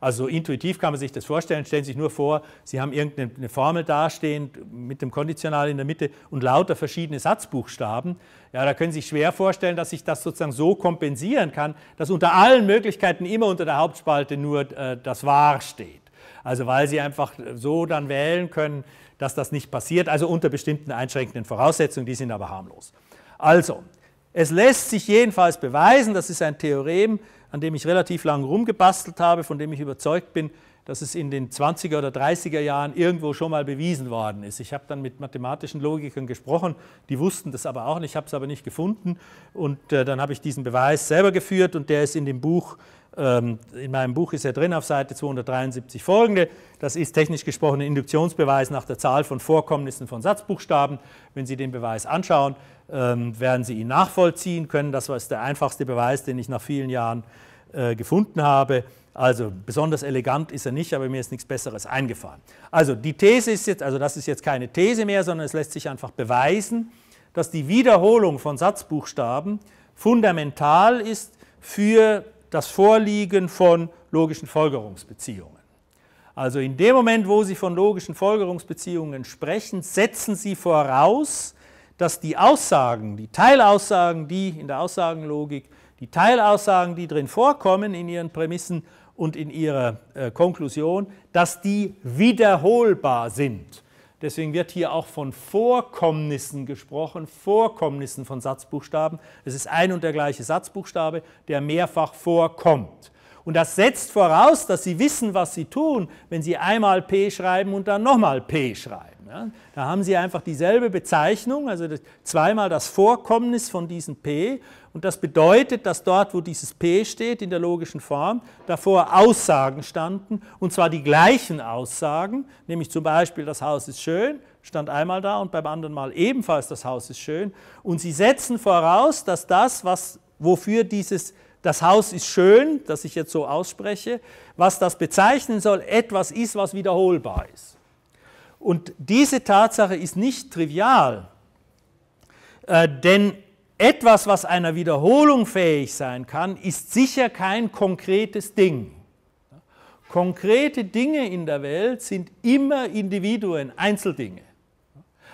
Also intuitiv kann man sich das vorstellen. Stellen Sie sich nur vor, Sie haben irgendeine Formel dastehen mit dem Konditional in der Mitte und lauter verschiedene Satzbuchstaben. Ja, da können Sie sich schwer vorstellen, dass sich das sozusagen so kompensieren kann, dass unter allen Möglichkeiten immer unter der Hauptspalte nur äh, das wahr steht. Also weil sie einfach so dann wählen können, dass das nicht passiert, also unter bestimmten einschränkenden Voraussetzungen, die sind aber harmlos. Also, es lässt sich jedenfalls beweisen, das ist ein Theorem, an dem ich relativ lange rumgebastelt habe, von dem ich überzeugt bin, dass es in den 20er oder 30er Jahren irgendwo schon mal bewiesen worden ist. Ich habe dann mit mathematischen Logikern gesprochen, die wussten das aber auch nicht, ich habe es aber nicht gefunden. Und äh, dann habe ich diesen Beweis selber geführt und der ist in dem Buch ähm, in meinem Buch ist er drin auf Seite 273 folgende. Das ist technisch gesprochen ein Induktionsbeweis nach der Zahl von Vorkommnissen von Satzbuchstaben. Wenn Sie den Beweis anschauen, ähm, werden Sie ihn nachvollziehen können. Das ist der einfachste Beweis, den ich nach vielen Jahren äh, gefunden habe. Also besonders elegant ist er nicht, aber mir ist nichts Besseres eingefallen. Also die These ist jetzt, also das ist jetzt keine These mehr, sondern es lässt sich einfach beweisen, dass die Wiederholung von Satzbuchstaben fundamental ist für das Vorliegen von logischen Folgerungsbeziehungen. Also in dem Moment, wo Sie von logischen Folgerungsbeziehungen sprechen, setzen Sie voraus, dass die Aussagen, die Teilaussagen, die in der Aussagenlogik, die Teilaussagen, die drin vorkommen in Ihren Prämissen und in Ihrer äh, Konklusion, dass die wiederholbar sind. Deswegen wird hier auch von Vorkommnissen gesprochen, Vorkommnissen von Satzbuchstaben. Es ist ein und der gleiche Satzbuchstabe, der mehrfach vorkommt. Und das setzt voraus, dass Sie wissen, was Sie tun, wenn Sie einmal P schreiben und dann nochmal P schreiben. Ja. Da haben Sie einfach dieselbe Bezeichnung, also zweimal das Vorkommnis von diesem P und das bedeutet, dass dort, wo dieses P steht in der logischen Form, davor Aussagen standen und zwar die gleichen Aussagen, nämlich zum Beispiel das Haus ist schön, stand einmal da und beim anderen Mal ebenfalls das Haus ist schön und Sie setzen voraus, dass das, was, wofür dieses das Haus ist schön, das ich jetzt so ausspreche, was das bezeichnen soll, etwas ist, was wiederholbar ist. Und diese Tatsache ist nicht trivial, äh, denn etwas, was einer Wiederholung fähig sein kann, ist sicher kein konkretes Ding. Konkrete Dinge in der Welt sind immer Individuen, Einzeldinge.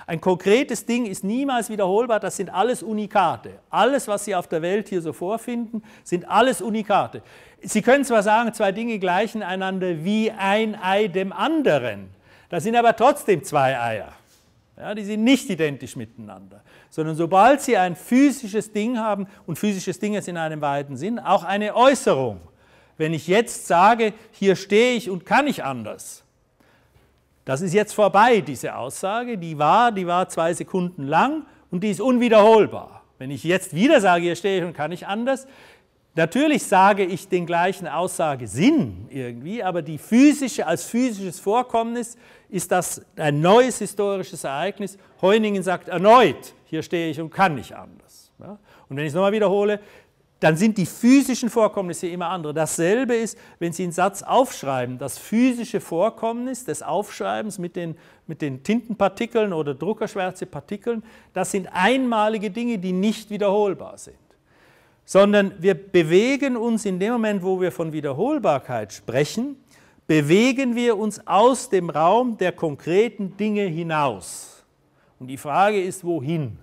Ein konkretes Ding ist niemals wiederholbar, das sind alles Unikate. Alles, was Sie auf der Welt hier so vorfinden, sind alles Unikate. Sie können zwar sagen, zwei Dinge gleichen einander wie ein Ei dem anderen, da sind aber trotzdem zwei Eier. Ja, die sind nicht identisch miteinander, sondern sobald sie ein physisches Ding haben, und physisches Ding ist in einem weiten Sinn, auch eine Äußerung. Wenn ich jetzt sage, hier stehe ich und kann ich anders, das ist jetzt vorbei, diese Aussage, die war, die war zwei Sekunden lang und die ist unwiederholbar. Wenn ich jetzt wieder sage, hier stehe ich und kann ich anders, Natürlich sage ich den gleichen Aussage Sinn irgendwie, aber die physische als physisches Vorkommnis ist das ein neues historisches Ereignis. Heuningen sagt erneut, hier stehe ich und kann nicht anders. Ja? Und wenn ich es nochmal wiederhole, dann sind die physischen Vorkommnisse immer andere. Dasselbe ist, wenn Sie einen Satz aufschreiben, das physische Vorkommnis des Aufschreibens mit den, mit den Tintenpartikeln oder Druckerschwärzepartikeln, das sind einmalige Dinge, die nicht wiederholbar sind. Sondern wir bewegen uns in dem Moment, wo wir von Wiederholbarkeit sprechen, bewegen wir uns aus dem Raum der konkreten Dinge hinaus. Und die Frage ist, wohin?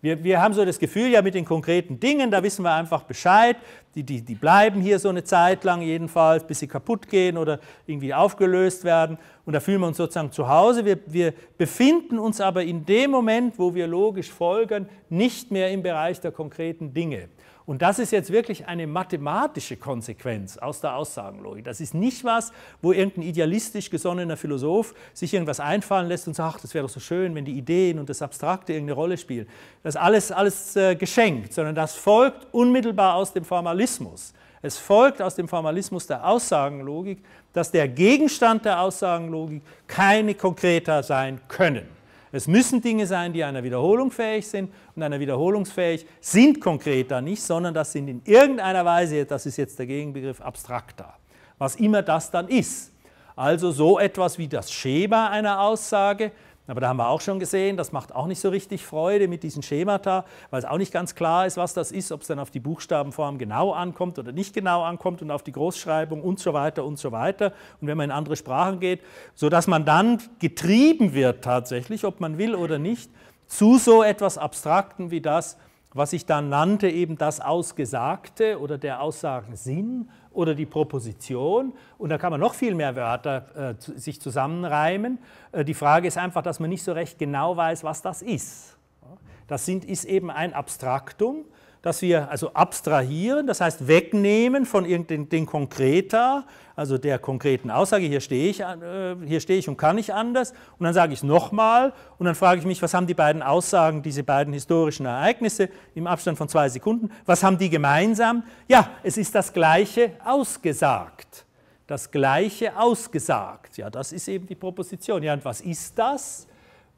wir, wir haben so das Gefühl, ja mit den konkreten Dingen, da wissen wir einfach Bescheid, die, die, die bleiben hier so eine Zeit lang jedenfalls, bis sie kaputt gehen oder irgendwie aufgelöst werden. Und da fühlen wir uns sozusagen zu Hause. Wir, wir befinden uns aber in dem Moment, wo wir logisch folgern, nicht mehr im Bereich der konkreten Dinge. Und das ist jetzt wirklich eine mathematische Konsequenz aus der Aussagenlogik. Das ist nicht was, wo irgendein idealistisch gesonnener Philosoph sich irgendwas einfallen lässt und sagt, ach, das wäre doch so schön, wenn die Ideen und das Abstrakte irgendeine Rolle spielen. Das ist alles, alles äh, geschenkt, sondern das folgt unmittelbar aus dem Formalismus. Es folgt aus dem Formalismus der Aussagenlogik, dass der Gegenstand der Aussagenlogik keine konkreter sein können. Es müssen Dinge sein, die einer Wiederholung fähig sind und einer wiederholungsfähig sind konkret da nicht, sondern das sind in irgendeiner Weise, das ist jetzt der Gegenbegriff, abstrakter. Was immer das dann ist. Also so etwas wie das Schema einer Aussage, aber da haben wir auch schon gesehen, das macht auch nicht so richtig Freude mit diesen Schemata, weil es auch nicht ganz klar ist, was das ist, ob es dann auf die Buchstabenform genau ankommt oder nicht genau ankommt und auf die Großschreibung und so weiter und so weiter. Und wenn man in andere Sprachen geht, sodass man dann getrieben wird tatsächlich, ob man will oder nicht, zu so etwas Abstrakten wie das, was ich dann nannte, eben das Ausgesagte oder der Aussagensinn oder die Proposition. Und da kann man noch viel mehr Wörter äh, sich zusammenreimen. Äh, die Frage ist einfach, dass man nicht so recht genau weiß, was das ist. Das sind, ist eben ein Abstraktum dass wir also abstrahieren, das heißt wegnehmen von irgendein den Konkreta, also der konkreten Aussage, hier stehe ich, äh, hier stehe ich und kann nicht anders. Und dann sage ich es nochmal und dann frage ich mich, was haben die beiden Aussagen, diese beiden historischen Ereignisse im Abstand von zwei Sekunden, was haben die gemeinsam? Ja, es ist das Gleiche ausgesagt. Das Gleiche ausgesagt. Ja, das ist eben die Proposition. Ja, und was ist das?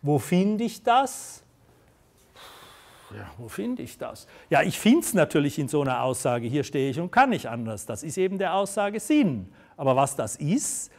Wo finde ich das? ja, wo finde ich das? Ja, ich finde es natürlich in so einer Aussage, hier stehe ich und kann nicht anders. Das ist eben der Aussage Sinn. Aber was das ist,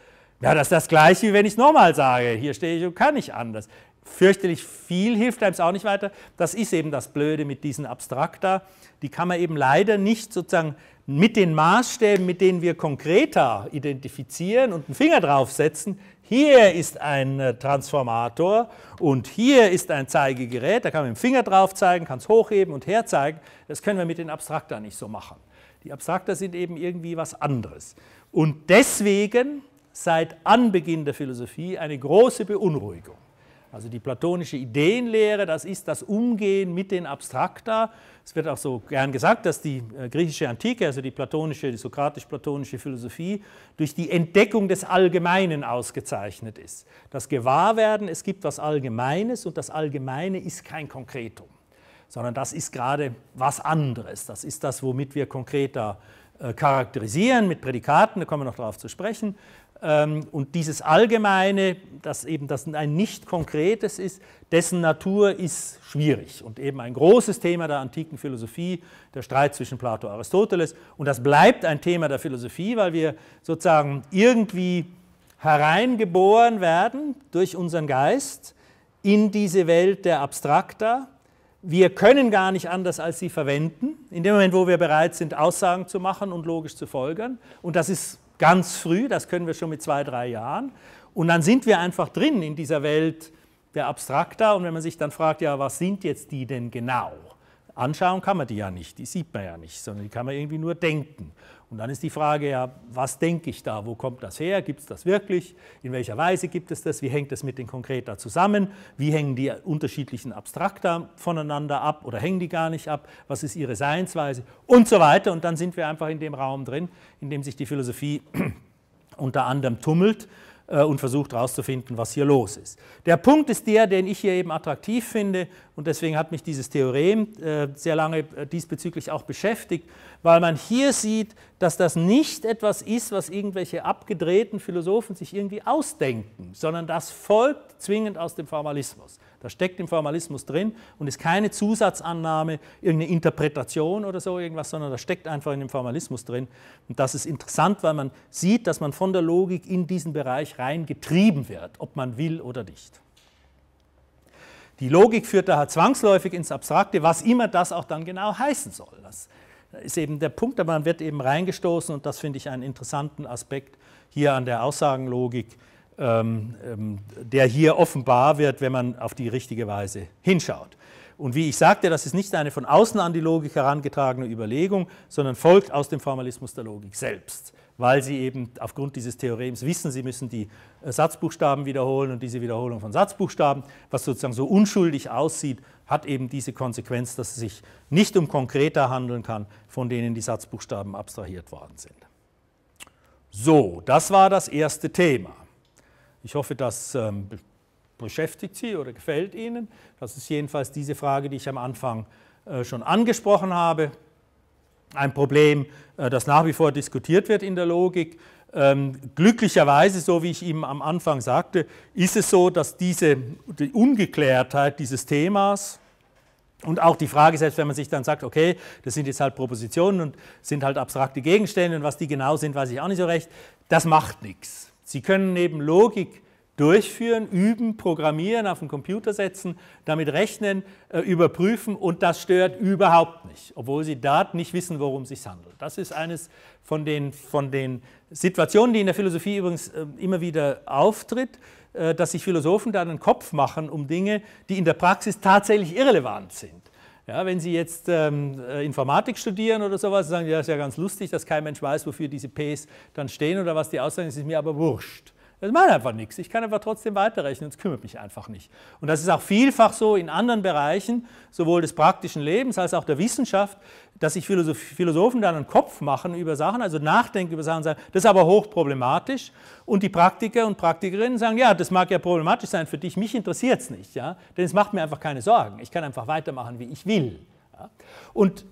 ja, das ist das Gleiche, wie wenn ich nochmal sage, hier stehe ich und kann nicht anders. Fürchterlich viel hilft einem es auch nicht weiter. Das ist eben das Blöde mit diesen Abstrakta. Die kann man eben leider nicht sozusagen mit den Maßstäben, mit denen wir konkreter identifizieren und einen Finger draufsetzen, hier ist ein äh, Transformator und hier ist ein Zeigegerät. Da kann man mit dem Finger drauf zeigen, kann es hochheben und herzeigen. Das können wir mit den Abstrakta nicht so machen. Die Abstrakta sind eben irgendwie was anderes. Und deswegen seit Anbeginn der Philosophie eine große Beunruhigung. Also die platonische Ideenlehre, das ist das Umgehen mit den Abstrakta. Es wird auch so gern gesagt, dass die äh, griechische Antike, also die platonische, die sokratisch-platonische Philosophie, durch die Entdeckung des Allgemeinen ausgezeichnet ist. Das Gewahrwerden, es gibt was Allgemeines und das Allgemeine ist kein Konkretum, sondern das ist gerade was anderes. Das ist das, womit wir konkreter äh, charakterisieren mit Prädikaten, da kommen wir noch darauf zu sprechen. Ähm, und dieses Allgemeine, das eben das ein nicht konkretes ist, dessen Natur ist schwierig und eben ein großes Thema der antiken Philosophie, der Streit zwischen Plato und Aristoteles. Und das bleibt ein Thema der Philosophie, weil wir sozusagen irgendwie hereingeboren werden durch unseren Geist in diese Welt der Abstrakta. Wir können gar nicht anders als sie verwenden, in dem Moment, wo wir bereit sind, Aussagen zu machen und logisch zu folgern. Und das ist ganz früh, das können wir schon mit zwei, drei Jahren. Und dann sind wir einfach drin in dieser Welt der Abstrakta. Und wenn man sich dann fragt, ja, was sind jetzt die denn genau? Anschauen kann man die ja nicht, die sieht man ja nicht, sondern die kann man irgendwie nur denken. Und dann ist die Frage ja, was denke ich da? Wo kommt das her? Gibt es das wirklich? In welcher Weise gibt es das? Wie hängt das mit den Konkreta zusammen? Wie hängen die unterschiedlichen Abstrakta voneinander ab oder hängen die gar nicht ab? Was ist ihre Seinsweise? Und so weiter. Und dann sind wir einfach in dem Raum drin, in dem sich die Philosophie unter anderem tummelt äh, und versucht herauszufinden, was hier los ist. Der Punkt ist der, den ich hier eben attraktiv finde, und deswegen hat mich dieses Theorem äh, sehr lange äh, diesbezüglich auch beschäftigt, weil man hier sieht, dass das nicht etwas ist, was irgendwelche abgedrehten Philosophen sich irgendwie ausdenken, sondern das folgt zwingend aus dem Formalismus. Das steckt im Formalismus drin und ist keine Zusatzannahme, irgendeine Interpretation oder so irgendwas, sondern das steckt einfach in dem Formalismus drin. Und das ist interessant, weil man sieht, dass man von der Logik in diesen Bereich rein getrieben wird, ob man will oder nicht. Die Logik führt daher zwangsläufig ins Abstrakte, was immer das auch dann genau heißen soll. Das ist eben der Punkt, aber man wird eben reingestoßen und das finde ich einen interessanten Aspekt hier an der Aussagenlogik, ähm, ähm, der hier offenbar wird, wenn man auf die richtige Weise hinschaut. Und wie ich sagte, das ist nicht eine von außen an die Logik herangetragene Überlegung, sondern folgt aus dem Formalismus der Logik selbst weil sie eben aufgrund dieses Theorems wissen, sie müssen die äh, Satzbuchstaben wiederholen und diese Wiederholung von Satzbuchstaben, was sozusagen so unschuldig aussieht, hat eben diese Konsequenz, dass es sich nicht um konkreter handeln kann, von denen die Satzbuchstaben abstrahiert worden sind. So, das war das erste Thema. Ich hoffe, das ähm, beschäftigt Sie oder gefällt Ihnen. Das ist jedenfalls diese Frage, die ich am Anfang äh, schon angesprochen habe ein Problem, äh, das nach wie vor diskutiert wird in der Logik. Ähm, glücklicherweise, so wie ich eben am Anfang sagte, ist es so, dass diese die Ungeklärtheit dieses Themas und auch die Frage, selbst wenn man sich dann sagt, okay, das sind jetzt halt Propositionen und sind halt abstrakte Gegenstände und was die genau sind, weiß ich auch nicht so recht, das macht nichts. Sie können neben Logik durchführen, üben, programmieren, auf den Computer setzen, damit rechnen, äh, überprüfen und das stört überhaupt nicht, obwohl sie dort nicht wissen, worum es sich handelt. Das ist eines von den, von den Situationen, die in der Philosophie übrigens äh, immer wieder auftritt, äh, dass sich Philosophen da einen Kopf machen um Dinge, die in der Praxis tatsächlich irrelevant sind. Ja, wenn Sie jetzt ähm, Informatik studieren oder sowas, sagen Sie, das ist ja ganz lustig, dass kein Mensch weiß, wofür diese Ps dann stehen oder was die aussagen, es ist mir aber wurscht. Das macht einfach nichts. Ich kann einfach trotzdem weiterrechnen, es kümmert mich einfach nicht. Und das ist auch vielfach so in anderen Bereichen, sowohl des praktischen Lebens als auch der Wissenschaft, dass sich Philosophen dann einen Kopf machen über Sachen, also nachdenken über Sachen, sagen, das ist aber hochproblematisch. Und die Praktiker und Praktikerinnen sagen, ja, das mag ja problematisch sein für dich, mich interessiert es nicht, ja? denn es macht mir einfach keine Sorgen. Ich kann einfach weitermachen, wie ich will. Ja? Und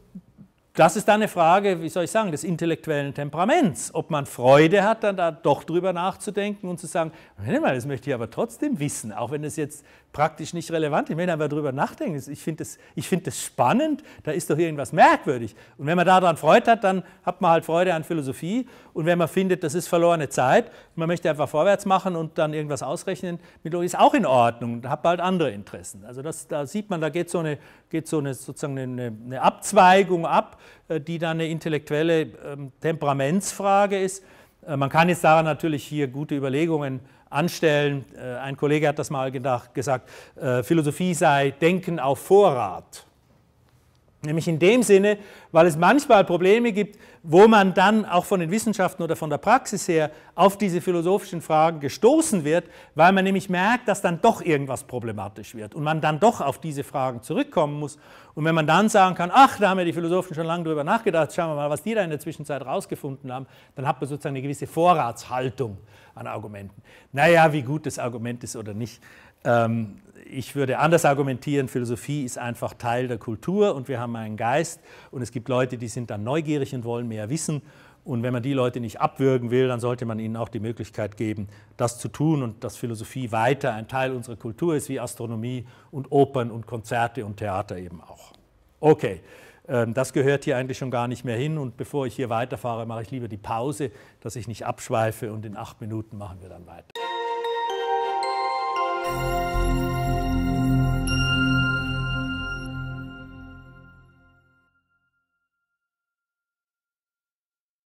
das ist dann eine Frage, wie soll ich sagen, des intellektuellen Temperaments, ob man Freude hat, dann da doch drüber nachzudenken und zu sagen, das möchte ich aber trotzdem wissen, auch wenn es jetzt praktisch nicht relevant. Ich Wenn aber darüber nachdenken, ich finde das, find das spannend, da ist doch irgendwas merkwürdig. Und wenn man daran Freude hat, dann hat man halt Freude an Philosophie. Und wenn man findet, das ist verlorene Zeit, man möchte einfach vorwärts machen und dann irgendwas ausrechnen, mit Logik ist auch in Ordnung, da hat man halt andere Interessen. Also das, da sieht man, da geht so eine, geht so eine sozusagen eine, eine Abzweigung ab, äh, die dann eine intellektuelle ähm, Temperamentsfrage ist. Äh, man kann jetzt daran natürlich hier gute Überlegungen anstellen. Äh, ein Kollege hat das mal gedacht, gesagt, äh, Philosophie sei Denken auf Vorrat. Nämlich in dem Sinne, weil es manchmal Probleme gibt, wo man dann auch von den Wissenschaften oder von der Praxis her auf diese philosophischen Fragen gestoßen wird, weil man nämlich merkt, dass dann doch irgendwas problematisch wird und man dann doch auf diese Fragen zurückkommen muss. Und wenn man dann sagen kann, ach, da haben ja die Philosophen schon lange drüber nachgedacht, schauen wir mal, was die da in der Zwischenzeit rausgefunden haben, dann hat man sozusagen eine gewisse Vorratshaltung an Argumenten. Naja, wie gut das Argument ist oder nicht, ähm, ich würde anders argumentieren, Philosophie ist einfach Teil der Kultur und wir haben einen Geist und es gibt Leute, die sind dann neugierig und wollen mehr wissen. Und wenn man die Leute nicht abwürgen will, dann sollte man ihnen auch die Möglichkeit geben, das zu tun und dass Philosophie weiter ein Teil unserer Kultur ist, wie Astronomie und Opern und Konzerte und Theater eben auch. Okay, ähm, das gehört hier eigentlich schon gar nicht mehr hin und bevor ich hier weiterfahre, mache ich lieber die Pause, dass ich nicht abschweife und in acht Minuten machen wir dann weiter.